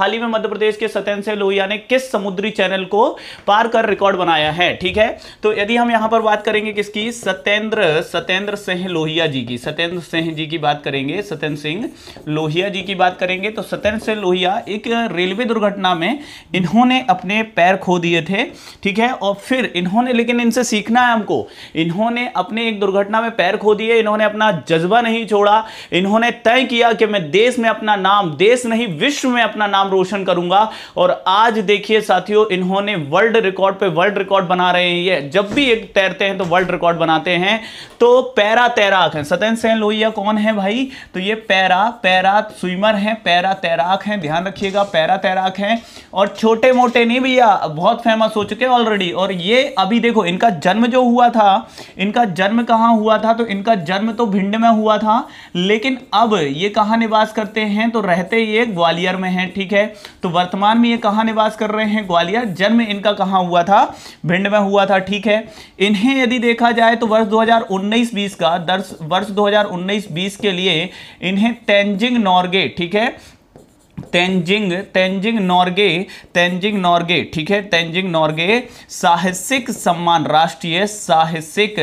हाल ही में मध्य प्रदेश के सत्यन से लोहिया ने किस समुद्री चैनल को पार कर रिकॉर्ड बनाया है ठीक है तो यदि हम यहां पर बात करेंगे किसकी सत्येंद्र सत्येंद्र सिंह लोहिया जी की सत्येंद्र सिंह जी की बात करेंगे सत्यन सिंह लोहिया जी की बात करेंगे तो सत्यन सिंह लोहिया एक रेलवे दुर्घटना में इन्होंने अपने पैर खो दिए थे ठीक है और फिर इन्होंने लेकिन इनसे सीखना है हमको इन्होंने अपने एक दुर्घटना में पैर खो दिए इन्होंने अपना जज्बा नहीं छोड़ा इन्होंने तय किया कि मैं देश में अपना नाम देश नहीं विश्व में अपना नाम रोशन करूंगा और आज देखिए साथियों इन्होंने वर्ल्ड रिकॉर्ड पे वर्ल्ड रिकॉर्ड बना रहे हैं ये जब भी एक तैरते हैं तो वर्ल्ड रिकॉर्ड बनाते हैं तो पैरा तैराक है सत्यन सेन लोहिया कौन है भाई तो ये पैरा पैरा स्विमर है पैरा तैराक है ध्यान रखिएगा पैरा तैराक है और छोटे मोटे नहीं भैया बहुत फेमस हो चुके ऑलरेडी और ये अभी देखो इनका जन्म जो हुआ था इनका जन्म कहाँ हुआ था तो इनका जन्म तो भिंड में हुआ था लेकिन अब ये कहाँ निवास करते हैं तो रहते ये ग्वालियर में है ठीक है है तो वर्तमान में ये कहाँ निवास कर रहे हैं ग्वालियर जन्म इनका कहाँ हुआ था भिंड में हुआ था ठीक है इन्हें यदि देखा जाए तो वर्ष 2019-20 का दर्श वर्ष 2019-20 के लिए इन्हें तेंजिंग नॉर्गे ठीक है तेंजिंग तेंजिंग नॉर्गे तेंजिंग नॉर्गे ठीक है तेंजिंग नॉर्गे साहसिक सम्मान राष्ट्रीय साहसिक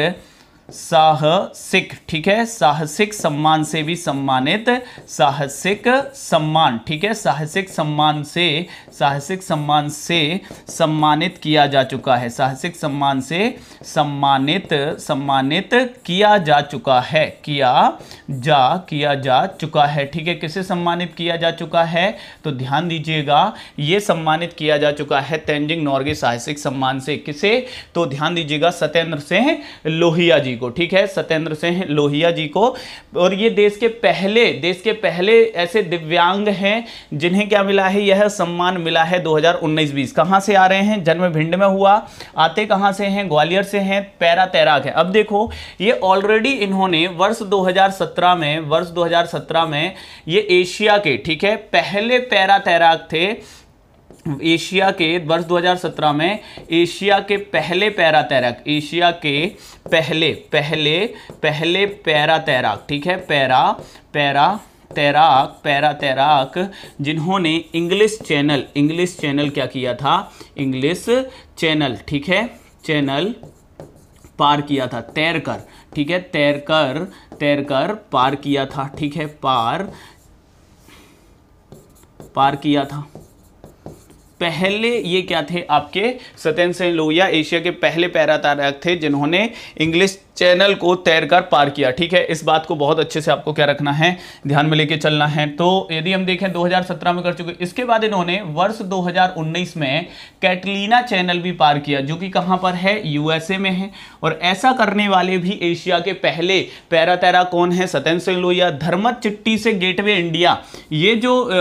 साहसिक ठीक है साहसिक सम्मान से भी सम्मानित साहसिक सम्मान ठीक है साहसिक सम्मान से साहसिक सम्मान से सम्मानित किया जा चुका है साहसिक सम्मान से सम्मानित सम्मानित किया जा चुका है किया जा किया जा चुका है ठीक है किसे सम्मानित किया जा चुका है तो ध्यान दीजिएगा ये सम्मानित किया जा चुका है तेंजिंग नॉर्गे साहसिक सम्मान से किसे तो ध्यान दीजिएगा सत्येंद्र सिंह लोहिया जी को ठीक है सत्येंद्र सिंह लोहिया जी को और ये देश के पहले देश के पहले ऐसे दिव्यांग हैं जिन्हें क्या मिला है यह सम्मान मिला है 2019-20 कहां से आ रहे हैं जन्म भिंड में हुआ आते कहां से हैं ग्वालियर से हैं पैरा तैराक है अब देखो ये ऑलरेडी इन्होंने वर्ष दो में वर्ष दो में ये एशिया के ठीक है पहले पैरा तैराक थे एशिया के वर्ष 2017 में एशिया के पहले पैरा तैराक एशिया के पहले पहले पहले पैरा तैराक ठीक है पैरा पैरा तैराक पैरा तैराक जिन्होंने इंग्लिश चैनल इंग्लिश चैनल क्या किया था इंग्लिश चैनल ठीक है चैनल पार किया था तैर कर ठीक है तैर कर तैर कर पार किया था ठीक है पार पार किया था पहले ये क्या थे आपके सत्यन सेन लोहिया एशिया के पहले पैरा तैराक थे जिन्होंने इंग्लिश चैनल को तैरकर पार किया ठीक है इस बात को बहुत अच्छे से आपको क्या रखना है ध्यान में लेके चलना है तो यदि हम देखें 2017 में कर चुके इसके बाद इन्होंने वर्ष 2019 में कैटलीना चैनल भी पार किया जो कि कहाँ पर है यूएसए में है और ऐसा करने वाले भी एशिया के पहले पैरा तैरा कौन है सत्यन सिंह लोहिया धर्मत चिट्टी से गेटवे इंडिया ये जो आ,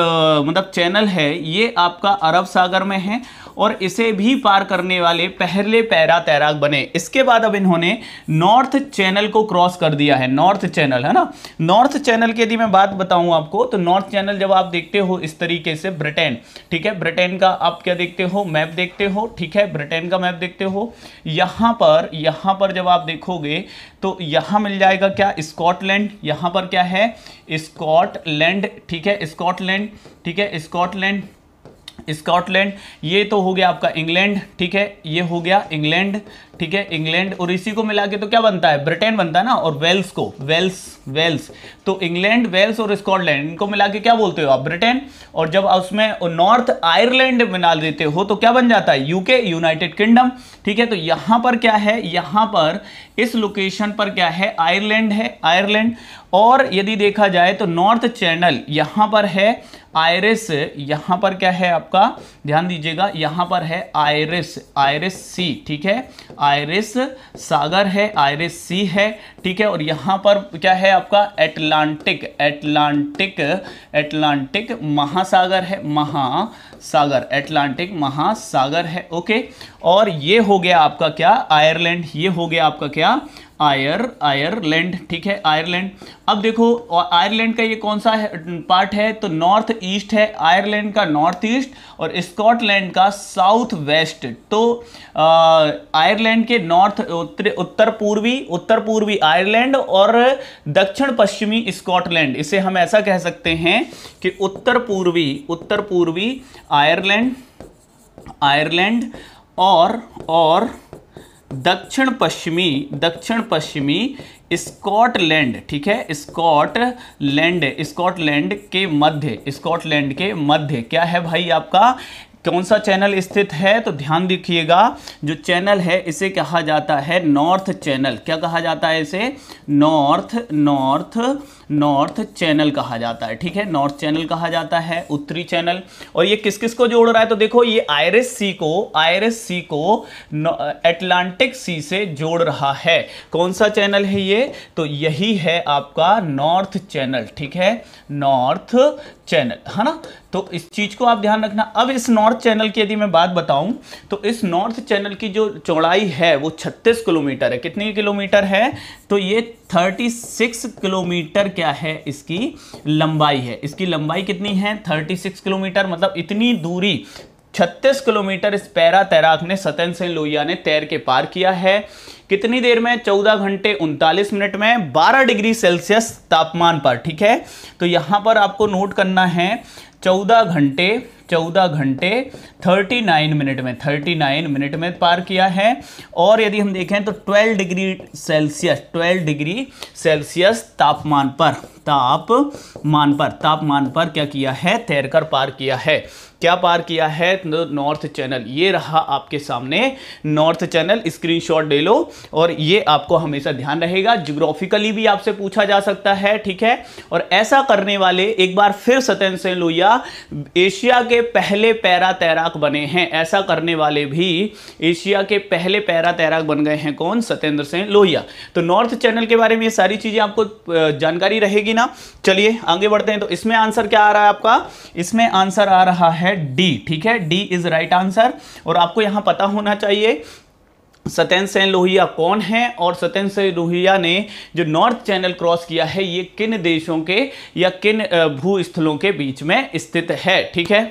मतलब चैनल है ये आपका अरब सागर सागर में है और इसे भी पार करने वाले पहले पैरा तैराक बने इसके बाद अब इन्होंने नॉर्थ चैनल को क्रॉस कर दिया है नॉर्थ चैनल है ना नॉर्थ चैनल की यदि मैं बात बताऊं आपको तो नॉर्थ चैनल जब आप देखते हो इस तरीके से ब्रिटेन ठीक है ब्रिटेन का आप क्या देखते हो मैप देखते हो ठीक है ब्रिटेन का मैप देखते हो यहाँ पर यहाँ पर जब आप देखोगे तो यहाँ मिल जाएगा क्या स्कॉटलैंड यहाँ पर क्या है स्कॉटलैंड ठीक है स्कॉटलैंड ठीक है स्कॉटलैंड स्कॉटलैंड ये तो हो गया आपका इंग्लैंड ठीक है ये हो गया इंग्लैंड ठीक है इंग्लैंड और इसी को मिला के तो क्या बनता है ब्रिटेन बनता है ना और वेल्स को वेल्स वेल्स तो इंग्लैंड वेल्स और स्कॉटलैंड इनको मिला के क्या बोलते हो आप ब्रिटेन और जब उसमें नॉर्थ आयरलैंड मिला देते हो तो क्या बन जाता है यूके यूनाइटेड किंगडम ठीक है तो यहां पर क्या है यहां पर इस लोकेशन पर क्या है आयरलैंड है आयरलैंड और यदि देखा जाए तो नॉर्थ चैनल यहाँ पर है आयरिस यहाँ पर क्या है आपका ध्यान दीजिएगा यहाँ पर है आयरिस आयरिस सी ठीक है आयरिस सागर है आयरिस सी है ठीक है और यहाँ पर क्या है आपका एटलांटिक एटलांटिक एटलांटिक महासागर है महासागर एटलांटिक महासागर है ओके और ये हो गया आपका क्या आयरलैंड ये हो गया आपका क्या आयर आयरलैंड ठीक है आयरलैंड अब देखो आयरलैंड का ये कौन सा है, पार्ट है तो नॉर्थ ईस्ट है आयरलैंड का नॉर्थ ईस्ट और स्कॉटलैंड का साउथ वेस्ट तो आयरलैंड के नॉर्थ उत्तर पूर्वी उत्तर पूर्वी आयरलैंड और दक्षिण पश्चिमी स्कॉटलैंड इसे हम ऐसा कह सकते हैं कि उत्तर पूर्वी उत्तर पूर्वी आयरलैंड आयरलैंड और और दक्षिण पश्चिमी दक्षिण पश्चिमी स्कॉटलैंड ठीक है स्कॉटलैंड स्कॉटलैंड के मध्य स्कॉटलैंड के मध्य क्या है भाई आपका कौन सा चैनल स्थित है तो ध्यान रखिएगा जो चैनल है इसे कहा जाता है नॉर्थ चैनल क्या कहा जाता है इसे नॉर्थ नॉर्थ नॉर्थ चैनल कहा जाता है ठीक है नॉर्थ चैनल कहा जाता है उत्तरी चैनल और ये किस किस को जोड़ रहा है तो देखो ये आयरस सी को आयरस सी को एटलांटिक सी से जोड़ रहा है कौन सा चैनल है ये तो यही है आपका नॉर्थ चैनल ठीक है नॉर्थ चैनल है ना तो इस चीज़ को आप ध्यान रखना अब इस नॉर्थ चैनल की यदि मैं बात बताऊं तो इस नॉर्थ चैनल की जो चौड़ाई है वो 36 किलोमीटर है कितनी किलोमीटर है तो ये 36 किलोमीटर क्या है इसकी लंबाई है इसकी लंबाई कितनी है 36 किलोमीटर मतलब इतनी दूरी 36 किलोमीटर इस पैरा तैराक ने सतन सिंह लोहिया ने तैर के पार किया है कितनी देर में 14 घंटे उनतालीस मिनट में 12 डिग्री सेल्सियस तापमान पर ठीक है तो यहाँ पर आपको नोट करना है चौदह घंटे चौदह घंटे थर्टी नाइन मिनट में थर्टी नाइन मिनट में पार किया है और यदि हम देखें तो twelve degree Celsius twelve degree Celsius तापमान पर तापमान पर तापमान पर क्या किया है तैरकर पार किया है क्या पार किया है नॉर्थ चैनल ये रहा आपके सामने नॉर्थ चैनल स्क्रीनशॉट ले लो और ये आपको हमेशा ध्यान रहेगा जोग्राफिकली भी आपसे पूछा जा सकता है ठीक है और ऐसा करने वाले एक बार फिर सत्यन सेन लोहिया एशिया के पहले पैरा तैराक बने हैं ऐसा करने वाले भी एशिया के पहले पैरा तैराक बन गए हैं कौन सत्येंद्र सेन लोहिया तो नॉर्थ चैनल के बारे में ये सारी चीज़ें आपको जानकारी रहेगी कि ना चलिए आगे बढ़ते हैं तो इसमें आंसर क्या आ रहा है आपका इसमें आंसर आ रहा है डी ठीक है डी इज राइट आंसर और आपको यहां पता होना चाहिए सत्यन सेन लोहिया कौन है और सत्यन सेन लोहिया ने जो नॉर्थ चैनल क्रॉस किया है ये किन देशों के या किन भूस्थलों के बीच में स्थित है ठीक है